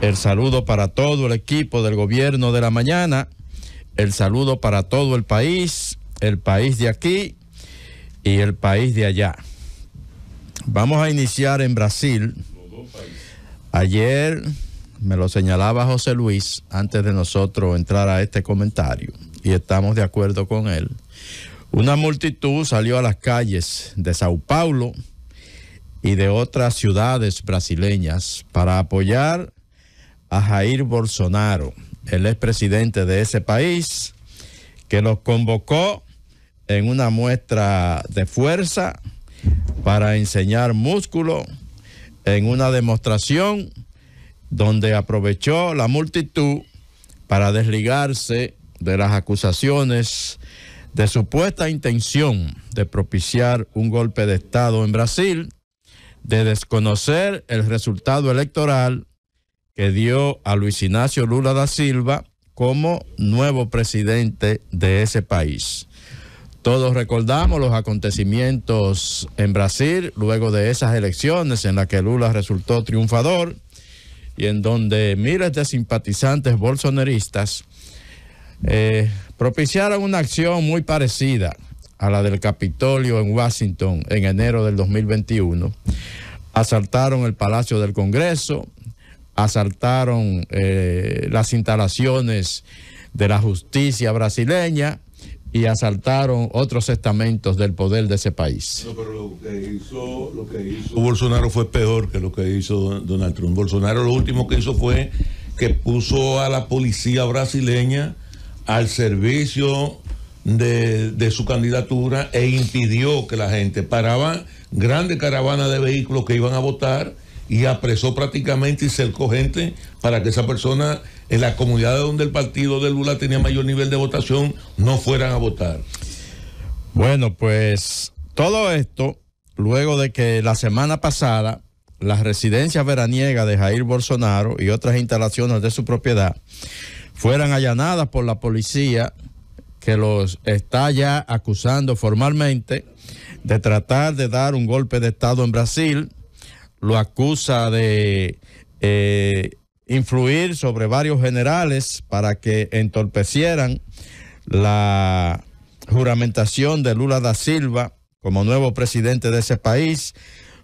el saludo para todo el equipo del gobierno de la mañana, el saludo para todo el país, el país de aquí y el país de allá. Vamos a iniciar en Brasil. Ayer me lo señalaba José Luis antes de nosotros entrar a este comentario y estamos de acuerdo con él. Una multitud salió a las calles de Sao Paulo y de otras ciudades brasileñas para apoyar a Jair Bolsonaro, el expresidente de ese país, que los convocó en una muestra de fuerza para enseñar músculo en una demostración donde aprovechó la multitud para desligarse de las acusaciones de supuesta intención de propiciar un golpe de Estado en Brasil, de desconocer el resultado electoral que dio a Luis Ignacio Lula da Silva como nuevo presidente de ese país. Todos recordamos los acontecimientos en Brasil luego de esas elecciones en las que Lula resultó triunfador y en donde miles de simpatizantes bolsonaristas eh, propiciaron una acción muy parecida a la del Capitolio en Washington en enero del 2021. Asaltaron el Palacio del Congreso, asaltaron eh, las instalaciones de la justicia brasileña y asaltaron otros estamentos del poder de ese país. lo que hizo, Bolsonaro fue peor que lo que hizo Donald Trump. Bolsonaro lo último que hizo fue que puso a la policía brasileña al servicio de, de su candidatura e impidió que la gente paraba grandes caravanas de vehículos que iban a votar y apresó prácticamente y cercó gente para que esa persona en la comunidad donde el partido de Lula tenía mayor nivel de votación no fueran a votar. Bueno, pues todo esto luego de que la semana pasada las residencias veraniegas de Jair Bolsonaro y otras instalaciones de su propiedad fueran allanadas por la policía que los está ya acusando formalmente de tratar de dar un golpe de Estado en Brasil lo acusa de eh, influir sobre varios generales para que entorpecieran la juramentación de Lula da Silva como nuevo presidente de ese país.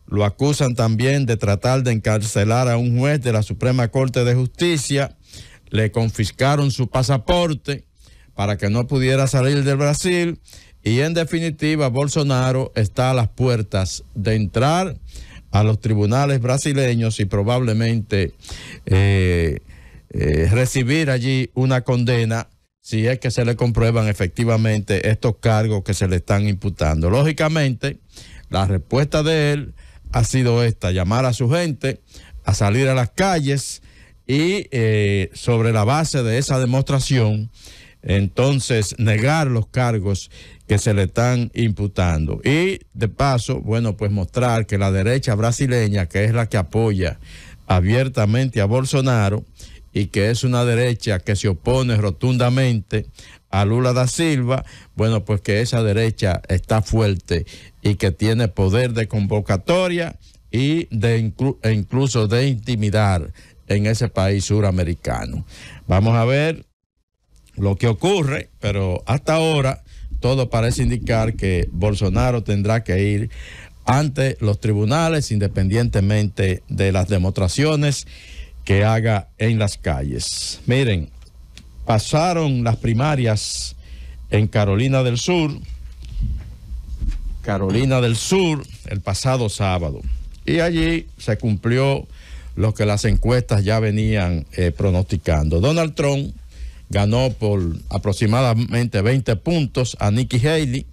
Lo acusan también de tratar de encarcelar a un juez de la Suprema Corte de Justicia. Le confiscaron su pasaporte para que no pudiera salir del Brasil. Y en definitiva, Bolsonaro está a las puertas de entrar a los tribunales brasileños y probablemente eh, eh, recibir allí una condena si es que se le comprueban efectivamente estos cargos que se le están imputando. Lógicamente, la respuesta de él ha sido esta, llamar a su gente a salir a las calles y eh, sobre la base de esa demostración, entonces negar los cargos que se le están imputando. Y de paso, bueno, pues mostrar que la derecha brasileña, que es la que apoya abiertamente a Bolsonaro y que es una derecha que se opone rotundamente a Lula da Silva, bueno, pues que esa derecha está fuerte y que tiene poder de convocatoria y de e incluso de intimidar en ese país suramericano. Vamos a ver lo que ocurre, pero hasta ahora todo parece indicar que Bolsonaro tendrá que ir ante los tribunales independientemente de las demostraciones que haga en las calles. Miren, pasaron las primarias en Carolina del Sur, Carolina del Sur, el pasado sábado. Y allí se cumplió lo que las encuestas ya venían eh, pronosticando. Donald Trump ganó por aproximadamente 20 puntos a Nikki Haley,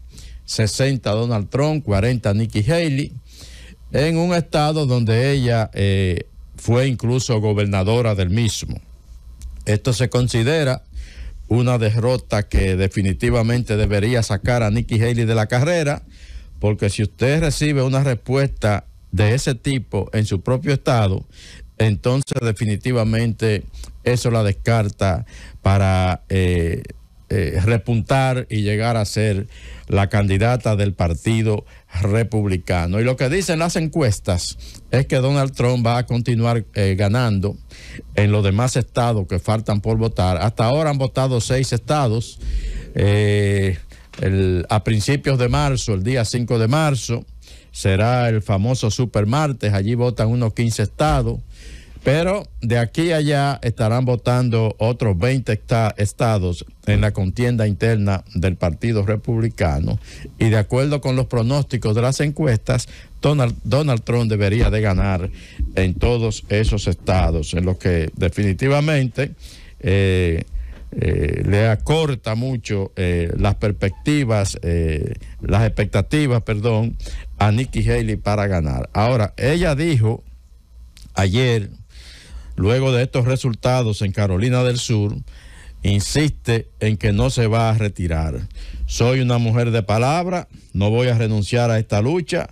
60 a Donald Trump, 40 a Nikki Haley, en un estado donde ella eh, fue incluso gobernadora del mismo. Esto se considera una derrota que definitivamente debería sacar a Nikki Haley de la carrera, porque si usted recibe una respuesta de ese tipo en su propio estado, entonces definitivamente eso la descarta para eh, eh, repuntar y llegar a ser la candidata del Partido Republicano. Y lo que dicen las encuestas es que Donald Trump va a continuar eh, ganando en los demás estados que faltan por votar. Hasta ahora han votado seis estados. a principios de marzo, el día 5 de marzo, será el famoso Super Martes, allí votan unos 15 estados, pero de aquí a allá estarán votando otros 20 estados en la contienda interna del Partido Republicano y de acuerdo con los pronósticos de las encuestas, Donald, Trump debería de ganar en todos esos estados, en los que definitivamente... Eh, eh, le acorta mucho eh, las perspectivas, eh, las expectativas, perdón, a Nikki Haley para ganar. Ahora, ella dijo ayer, luego de estos resultados en Carolina del Sur, insiste en que no se va a retirar. Soy una mujer de palabra, no voy a renunciar a esta lucha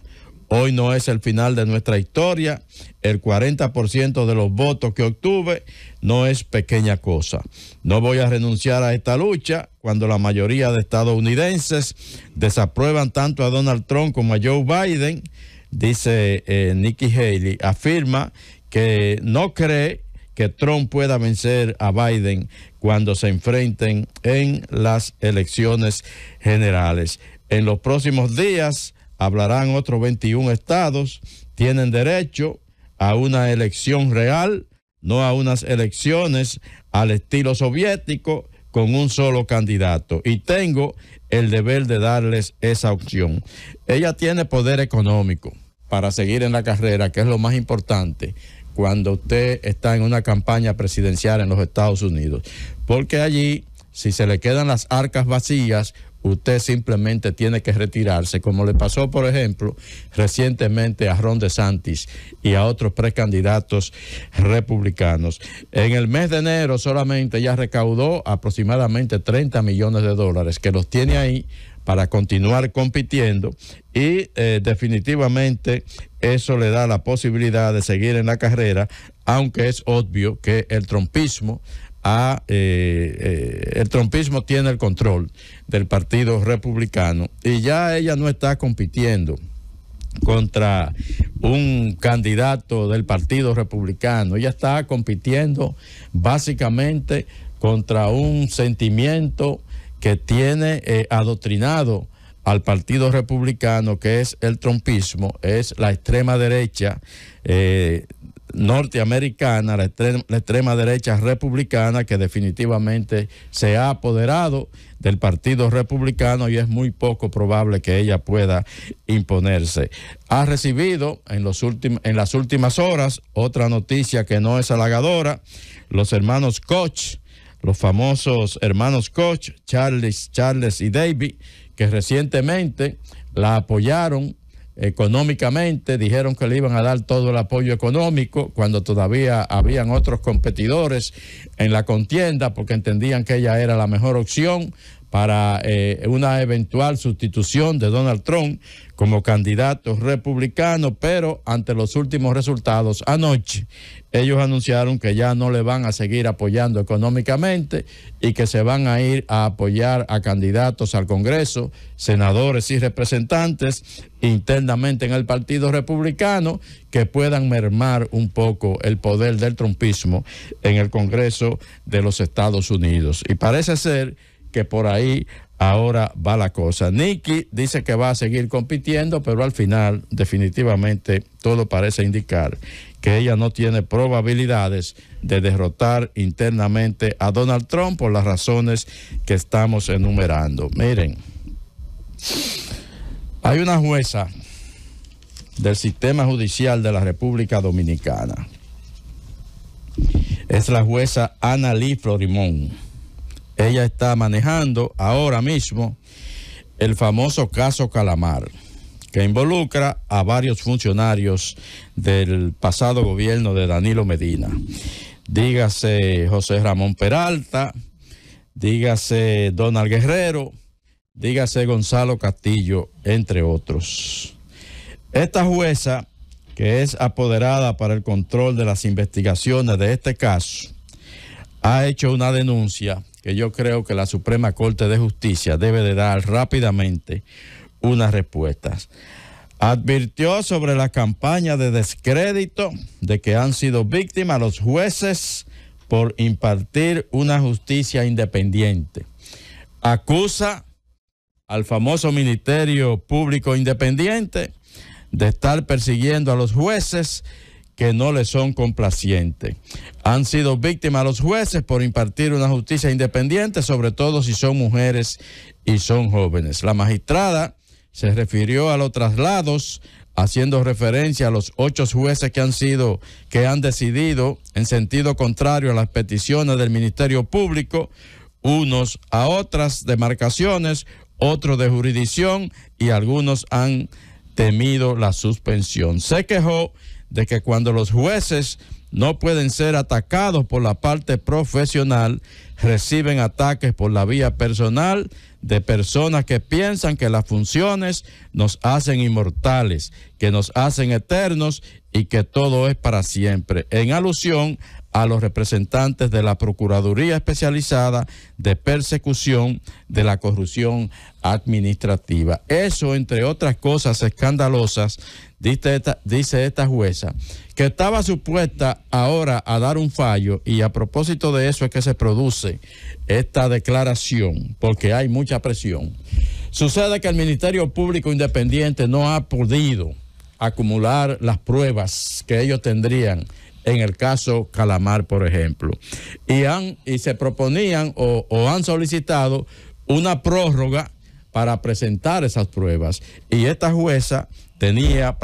Hoy no es el final de nuestra historia. El 40% de los votos que obtuve no es pequeña cosa. No voy a renunciar a esta lucha cuando la mayoría de estadounidenses desaprueban tanto a Donald Trump como a Joe Biden, dice eh, Nikki Haley. Afirma que no cree que Trump pueda vencer a Biden cuando se enfrenten en las elecciones generales. En los próximos días hablarán otros 21 estados, tienen derecho a una elección real, no a unas elecciones al estilo soviético con un solo candidato. Y tengo el deber de darles esa opción. Ella tiene poder económico para seguir en la carrera, que es lo más importante cuando usted está en una campaña presidencial en los Estados Unidos. Porque allí, si se le quedan las arcas vacías, usted simplemente tiene que retirarse, como le pasó, por ejemplo, recientemente a Ron DeSantis y a otros precandidatos republicanos. En el mes de enero solamente ya recaudó aproximadamente 30 millones de dólares, que los tiene ahí para continuar compitiendo y eh, definitivamente eso le da la posibilidad de seguir en la carrera, aunque es obvio que el trompismo eh, eh, el trompismo tiene el control del partido republicano y ya ella no está compitiendo contra un candidato del partido republicano, ella está compitiendo básicamente contra un sentimiento que tiene eh, adoctrinado al Partido Republicano, que es el trompismo, es la extrema derecha norteamericana, la extrema, derecha republicana, que definitivamente se ha apoderado del Partido Republicano y es muy poco probable que ella pueda imponerse. Ha recibido en, los últimos, en las últimas horas otra noticia que no es halagadora. Los hermanos Koch, los famosos hermanos Koch, Charles, Charles y David, que recientemente la apoyaron económicamente, dijeron que le iban a dar todo el apoyo económico cuando todavía habían otros competidores en la contienda porque entendían que ella era la mejor opción para eh, una eventual sustitución de Donald Trump como candidato republicano, pero ante los últimos resultados anoche, ellos anunciaron que ya no le van a seguir apoyando económicamente y que se van a ir a apoyar a candidatos al Congreso, senadores y representantes internamente en el Partido Republicano que puedan mermar un poco el poder del trumpismo en el Congreso de los Estados Unidos. Y parece ser que por ahí ahora va la cosa. Nikki dice que va a seguir compitiendo, pero al final definitivamente todo parece indicar que ella no tiene probabilidades de derrotar internamente a Donald Trump por las razones que estamos enumerando. Miren, hay una jueza del sistema judicial de la República Dominicana. Es la jueza Ana Lee Florimón ella está manejando ahora mismo el famoso caso Calamar, que involucra a varios funcionarios del pasado gobierno de Danilo Medina. Dígase José Ramón Peralta, dígase Donald Guerrero, dígase Gonzalo Castillo, entre otros. Esta jueza, que es apoderada para el control de las investigaciones de este caso, ha hecho una denuncia que yo creo que la Suprema Corte de Justicia debe de dar rápidamente unas respuestas. Advirtió sobre la campaña de descrédito de que han sido víctimas los jueces por impartir una justicia independiente. Acusa al famoso Ministerio Público Independiente de estar persiguiendo a los jueces que no le son complacientes. Han sido víctimas los jueces por impartir una justicia independiente, sobre todo si son mujeres y son jóvenes. La magistrada se refirió a los traslados haciendo referencia a los ocho jueces que han sido, que han decidido en sentido contrario a las peticiones del Ministerio Público, unos a otras demarcaciones, otros de jurisdicción y algunos han temido la suspensión. Se quejó de que cuando los jueces no pueden ser atacados por la parte profesional, reciben ataques por la vía personal de personas que piensan que las funciones nos hacen inmortales, que nos hacen eternos y que todo es para siempre, en alusión a los representantes de la Procuraduría Especializada de Persecución de la Corrupción Administrativa. Eso, entre otras cosas escandalosas, dice esta, jueza, que estaba supuesta ahora a dar un fallo y a propósito de eso es que se produce esta declaración, porque hay mucha presión. Sucede que el Ministerio Público Independiente no ha podido acumular las pruebas que ellos tendrían en el caso Calamar, por ejemplo. Y, han, y se proponían o, o han solicitado una prórroga para presentar esas pruebas. Y esta jueza tenía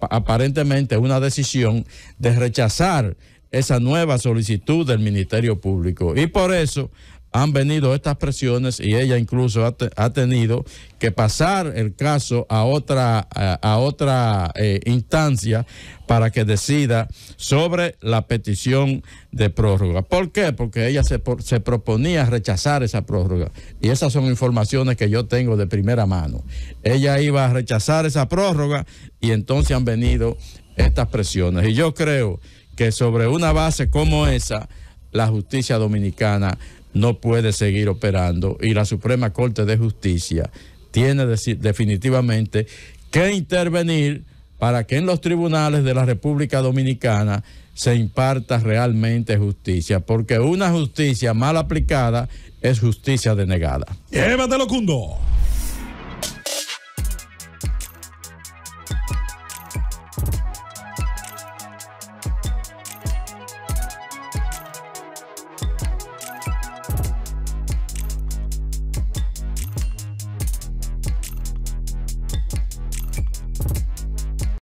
aparentemente una decisión de rechazar esa nueva solicitud del Ministerio Público. Y por eso han venido estas presiones y ella incluso ha, tenido que pasar el caso a otra, a, otra eh, instancia para que decida sobre la petición de prórroga. ¿Por qué? Porque ella se, se proponía rechazar esa prórroga. Y esas son informaciones que yo tengo de primera mano. Ella iba a rechazar esa prórroga y entonces han venido estas presiones. Y yo creo que sobre una base como esa, la justicia dominicana no puede seguir operando y la Suprema Corte de Justicia tiene definitivamente que intervenir para que en los tribunales de la República Dominicana se imparta realmente justicia, porque una justicia mal aplicada es justicia denegada.